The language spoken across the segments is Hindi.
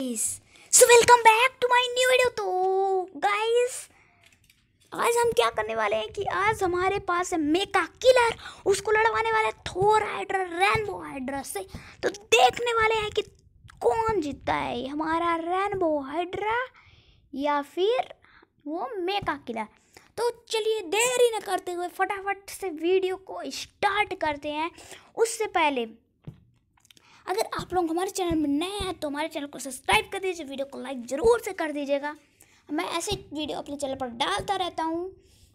so welcome back to my new video तो गाइस आज हम क्या करने वाले हैं कि आज हमारे पास है मेका किलर उसको लड़वाने वाले थोर हाइड्रा रेनबो हाइड्रा से तो देखने वाले हैं कि कौन जीतता है हमारा रेनबो हाइड्रा या फिर वो मेका किलर तो चलिए देरी न करते हुए फटाफट से वीडियो को स्टार्ट करते हैं उससे पहले अगर आप लोग हमारे चैनल में नए हैं तो हमारे चैनल को सब्सक्राइब कर दीजिए वीडियो को लाइक ज़रूर से कर दीजिएगा मैं ऐसे वीडियो अपने चैनल पर डालता रहता हूँ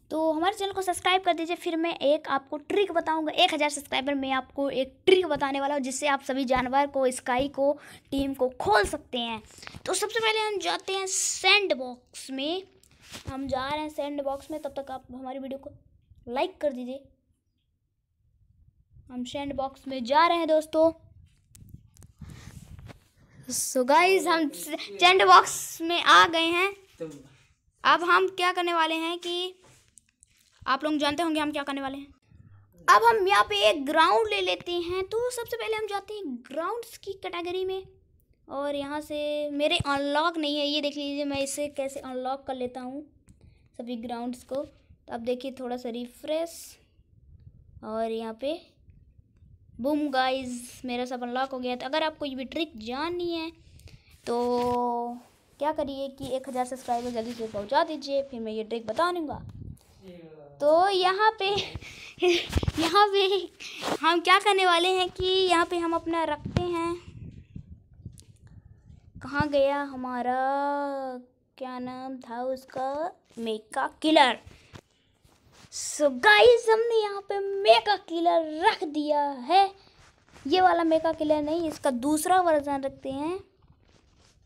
तो हमारे चैनल को सब्सक्राइब कर दीजिए फिर मैं एक आपको ट्रिक बताऊंगा एक हज़ार सब्सक्राइबर में आपको एक ट्रिक बताने वाला हूँ जिससे आप सभी जानवर को स्काई को टीम को खोल सकते हैं तो सबसे पहले हम जाते हैं सेंड बॉक्स में हम जा रहे हैं सेंड बॉक्स में तब तक आप हमारी वीडियो को लाइक कर दीजिए हम सेंड बॉक्स में जा रहे हैं दोस्तों सो गाइज हम चेंट बॉक्स में आ गए हैं अब हम क्या करने वाले हैं कि आप लोग जानते होंगे हम क्या करने वाले हैं अब हम यहाँ पे एक ग्राउंड ले लेते हैं तो सबसे पहले हम जाते हैं ग्राउंड्स की कैटेगरी में और यहाँ से मेरे अनलॉक नहीं है ये देख लीजिए मैं इसे कैसे अनलॉक कर लेता हूँ सभी ग्राउंड्स को तो अब देखिए थोड़ा सा रिफ्रेश और यहाँ पे बूम गाइस मेरा सब अनलॉक हो गया तो अगर आपको ये भी ट्रिक जाननी है तो क्या करिए कि एक हज़ार सब्सक्राइबर जल्दी से पहुंचा दीजिए फिर मैं ये ट्रिक बता दूँगा तो यहाँ पे यहाँ पे हम क्या करने वाले हैं कि यहाँ पे हम अपना रखते हैं कहाँ गया हमारा क्या नाम था उसका mecha killer so so guys हमने यहाँ पे मेगा किलर रख दिया है ये वाला मेगा किलर नहीं इसका दूसरा वर्जन रखते हैं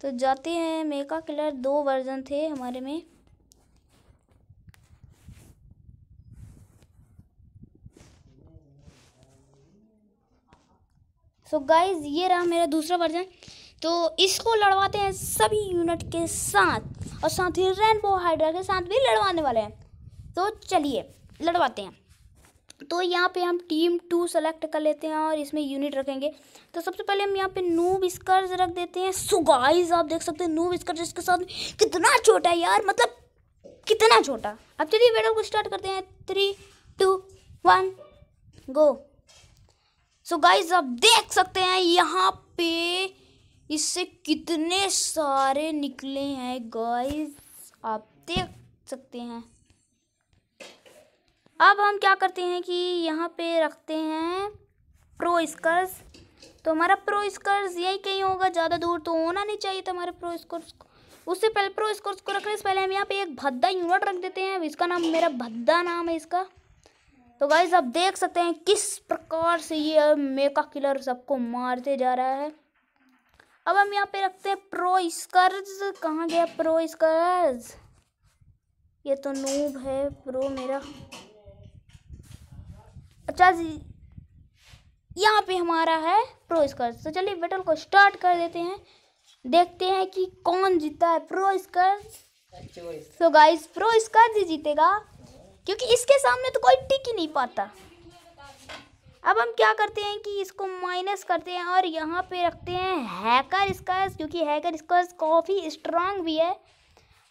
तो जाते हैं मेगा किलर दो वर्जन थे हमारे में सो so गाइस ये रहा मेरा दूसरा वर्जन तो इसको लड़वाते हैं सभी यूनिट के साथ और साथ ही रेनबो हाइड्रा के साथ भी लड़वाने वाले हैं तो चलिए लड़वाते हैं तो यहाँ पे हम टीम टू सेलेक्ट कर लेते हैं और इसमें यूनिट रखेंगे तो सबसे पहले हम यहाँ पे नू स्कर्स रख देते हैं सो गाइस आप देख सकते हैं नू स्कर्स इसके साथ कितना छोटा है यार मतलब कितना छोटा अब चलिए वीडियो को स्टार्ट करते हैं three two one go so आप देख सकते हैं यहाँ पे इससे कितने सारे निकले हैं गाइज आप देख सकते हैं अब हम क्या करते हैं कि यहाँ पे रखते हैं प्रो स्कर्स तो हमारा प्रो स्कर्स यही कहीं होगा ज़्यादा दूर तो होना नहीं चाहिए था हमारे प्रो स्कर्स को उससे पहले प्रो स्कर्स को रखने से पहले हम यहाँ पे एक भद्दा यूनिट रख देते हैं इसका नाम मेरा भद्दा नाम है इसका तो गाइज आप देख सकते हैं किस प्रकार से ये मेका किलर सबको मारते जा रहा है अब हम यहाँ पे रखते हैं प्रो स्कर्स कहाँ गया प्रो स्कर्स ये तो नूब है प्रो मेरा बच्चा यहाँ पे हमारा है प्रो स्कर तो चलिए बैटल को स्टार्ट कर देते हैं देखते हैं कि कौन जीता है pro scar so guys pro scar ही जीतेगा क्योंकि इसके सामने तो कोई टिक ही नहीं पाता अब हम क्या करते हैं कि इसको माइनस करते हैं और यहाँ पे रखते हैं हैकर स्कर्स क्योंकि हैकर स्कर्स काफ़ी स्ट्रांग भी है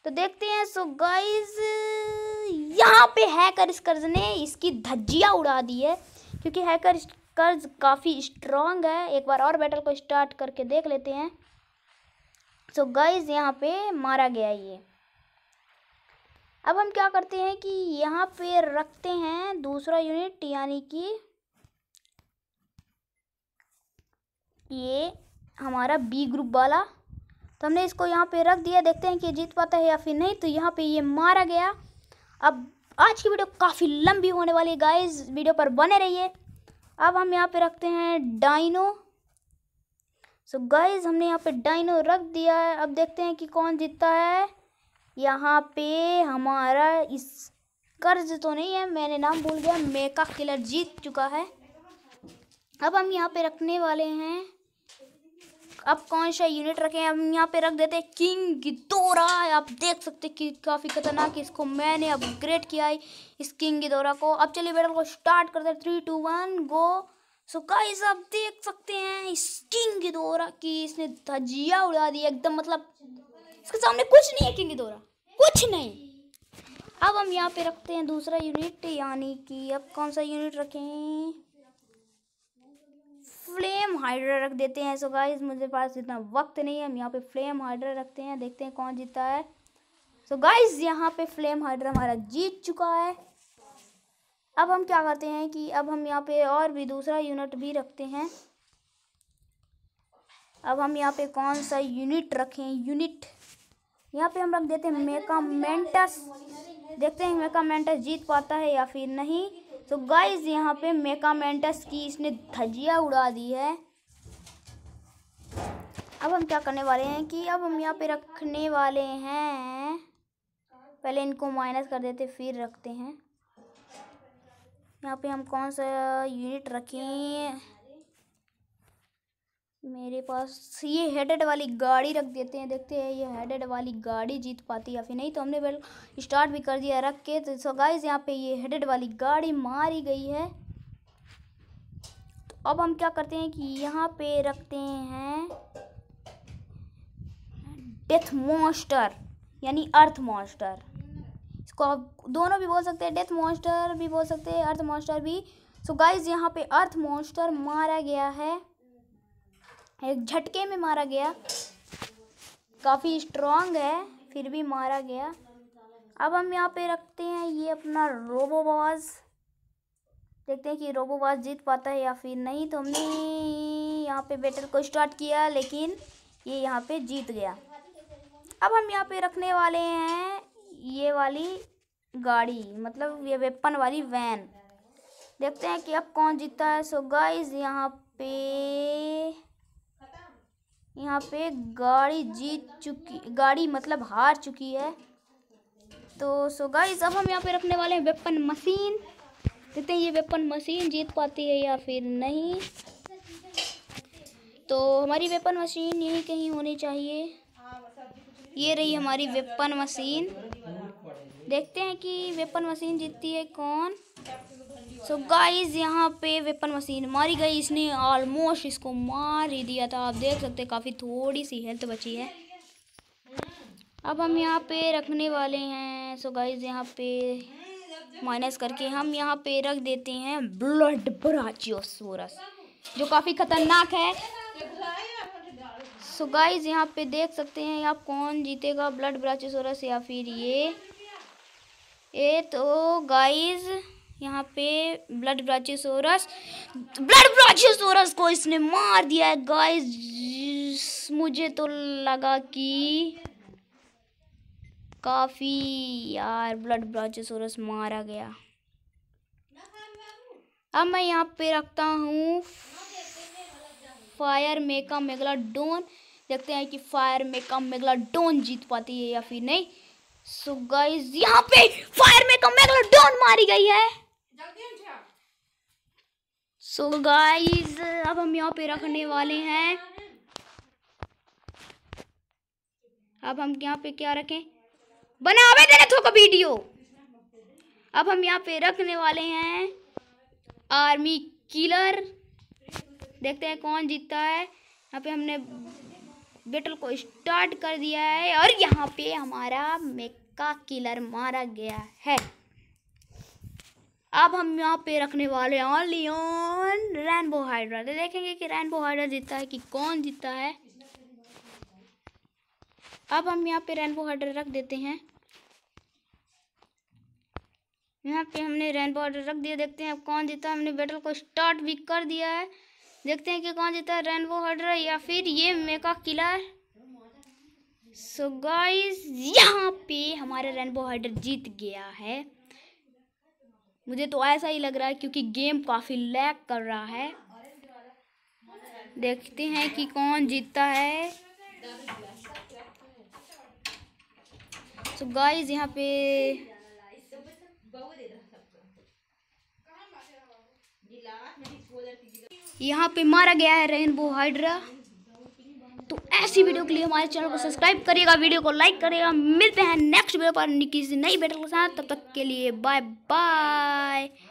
तो देखते हैं सो गाइज यहाँ पे हैकर कर्ज ने इसकी धज्जिया उड़ा दी है क्योंकि हैकर कर्ज काफ़ी स्ट्रांग है एक बार और बैटल को स्टार्ट करके देख लेते हैं सो गाइज यहाँ पे मारा गया ये अब हम क्या करते हैं कि यहाँ पे रखते हैं दूसरा यूनिट यानी कि ये हमारा बी ग्रुप वाला तो हमने इसको यहाँ पे रख दिया देखते हैं कि जीत पाता है या फिर नहीं तो यहाँ पे ये मारा गया अब आज की वीडियो काफ़ी लंबी होने वाली है गाइज वीडियो पर बने रहिए अब हम यहाँ पे रखते हैं डाइनो सो so गाइज हमने यहाँ पे डाइनो रख दिया है अब देखते हैं कि कौन जीतता है यहाँ पे हमारा इस कर्ज तो नहीं है मैंने नाम भूल गया मेका किलर जीत चुका है अब हम यहाँ पे रखने वाले हैं अब कौन सा यूनिट हैं हम यहाँ पे रख देते हैं किंग गिदोरा आप देख सकते हैं कि काफ़ी खतरनाक है इसको मैंने अपग्रेड किया है इस किंग गिदोरा को अब चलिए बैटल को स्टार्ट करते हैं three two one go so guys आप देख सकते हैं इस किंग गिदोरा की इसने धजिया उड़ा दिया एकदम मतलब इसके सामने कुछ नहीं है किंग गिदोरा कुछ नहीं अब हम यहाँ पे रखते हैं दूसरा यूनिट यानी कि अब कौन सा यूनिट रखें फ्लेम हाइड्रा रख देते हैं सो गाइज मुझे पास इतना वक्त नहीं है हम यहाँ पे फ्लेम हाइड्रा रखते हैं देखते हैं कौन जीता है सो गाइज यहाँ पे फ्लेम हाइड्रा हमारा जीत चुका है अब हम क्या करते हैं कि अब हम यहाँ पे और भी दूसरा यूनिट भी रखते हैं अब हम यहाँ पे कौन सा यूनिट रखें यूनिट यहाँ पे हम रख देते हैं मेकामेंटस देखते हैं मेकामेंटस जीत पाता है या फिर नहीं तो गाइज यहाँ पे मेकामेंटस की इसने धजिया उड़ा दी है अब हम क्या करने वाले हैं कि अब हम यहाँ पे रखने वाले हैं पहले इनको माइनस कर देते फिर रखते हैं यहाँ पे हम कौन सा यूनिट रखें मेरे पास ये हेडेड वाली गाड़ी रख देते हैं देखते हैं ये हेडेड वाली गाड़ी जीत पाती है या फिर नहीं तो हमने बेल स्टार्ट भी कर दिया रख के तो सो गाइज यहाँ पे ये हेडेड वाली गाड़ी मारी गई है तो अब हम क्या करते हैं कि यहाँ पे रखते हैं डेथ मॉन्स्टर यानी अर्थ मॉन्स्टर इसको आप दोनों भी बोल सकते हैं डेथ मॉन्स्टर भी बोल सकते हैं अर्थ मॉन्स्टर भी सो गाइज यहाँ पे अर्थ मॉन्स्टर मारा गया है एक झटके में मारा गया काफ़ी स्ट्रॉन्ग है फिर भी मारा गया अब हम यहाँ पे रखते हैं ये अपना रोबो देखते हैं कि रोबो जीत पाता है या फिर नहीं तो हमने यहाँ पे बैटल को स्टार्ट किया लेकिन ये यहाँ पे जीत गया अब हम यहाँ पे रखने वाले हैं ये वाली गाड़ी मतलब ये वेपन वाली वैन देखते हैं कि अब कौन जीतता है सो गाइज यहाँ पे यहाँ पे गाड़ी जीत चुकी गाड़ी मतलब हार चुकी है तो सो गाइस अब हम यहाँ पे रखने वाले हैं वेपन मशीन देखते हैं ये वेपन मशीन जीत पाती है या फिर नहीं तो हमारी वेपन मशीन यहीं कहीं होनी चाहिए ये रही हमारी वेपन मशीन देखते हैं कि वेपन मशीन जीतती है कौन सो so यहाँ पे वेपन मशीन मारी गई इसने ऑलमोस्ट इसको मार ही दिया था आप देख सकते हैं काफ़ी थोड़ी सी हेल्थ बची है अब हम यहाँ पे रखने वाले हैं सो गाइज यहाँ पे माइनस करके हम यहाँ पे रख देते हैं ब्लड ब्राचियोसोरस जो काफ़ी ख़तरनाक है सो गाइज यहाँ पे देख सकते हैं आप कौन जीतेगा ब्लड ब्राचियोसोरस या फिर ये ये तो गाइज़ यहाँ पे ब्लड ब्राचियोसोरस ब्लड ब्राचियोसोरस को इसने मार दिया है गाइस मुझे तो लगा कि काफ़ी यार ब्लड ब्राचियोसोरस मारा गया अब मैं यहाँ पे रखता हूँ फायर मेका मेगला डोन देखते हैं कि फायर मेका मेगला डोन जीत पाती है या फिर नहीं सो गाइस यहाँ पे फायर मेका मेगला डोन मारी गई है सो so गाइस अब हम यहाँ पे रखने वाले हैं अब हम यहाँ पे क्या रखें बना हुए तेरे थोका वीडियो अब हम यहाँ पे रखने वाले हैं आर्मी किलर देखते हैं कौन जीतता है यहाँ पे हमने बेटल को स्टार्ट कर दिया है और यहाँ पे हमारा मेका किलर मारा गया है अब हम यहाँ पे रखने वाले हैं ऑनली ऑन रेनबो हाइड्रा तो देखेंगे कि रेनबो हाइड्रा जीतता है कि कौन जीतता है अब हम यहाँ पे रेनबो हाइड्रा रख देते हैं यहाँ पे हमने रेनबो हाइड्रा रख दिया देखते हैं अब कौन जीता हमने बैटल को स्टार्ट भी कर दिया है देखते हैं कि कौन जीता है रेनबो हाइड्रा या फिर ये मेका किलर सो गाइस यहाँ पे हमारा रेनबो हाइड्रा जीत गया है मुझे तो ऐसा ही लग रहा है क्योंकि गेम काफ़ी लैग कर रहा है देखते हैं कि कौन जीतता है सो गाइस यहाँ पे यहाँ पे मारा गया है रेनबो हाइड्रा ऐसी वीडियो के लिए हमारे चैनल को सब्सक्राइब करिएगा वीडियो को लाइक करिएगा मिलते हैं नेक्स्ट वीडियो पर किसी नई बैठक के साथ तब तक के लिए बाय बाय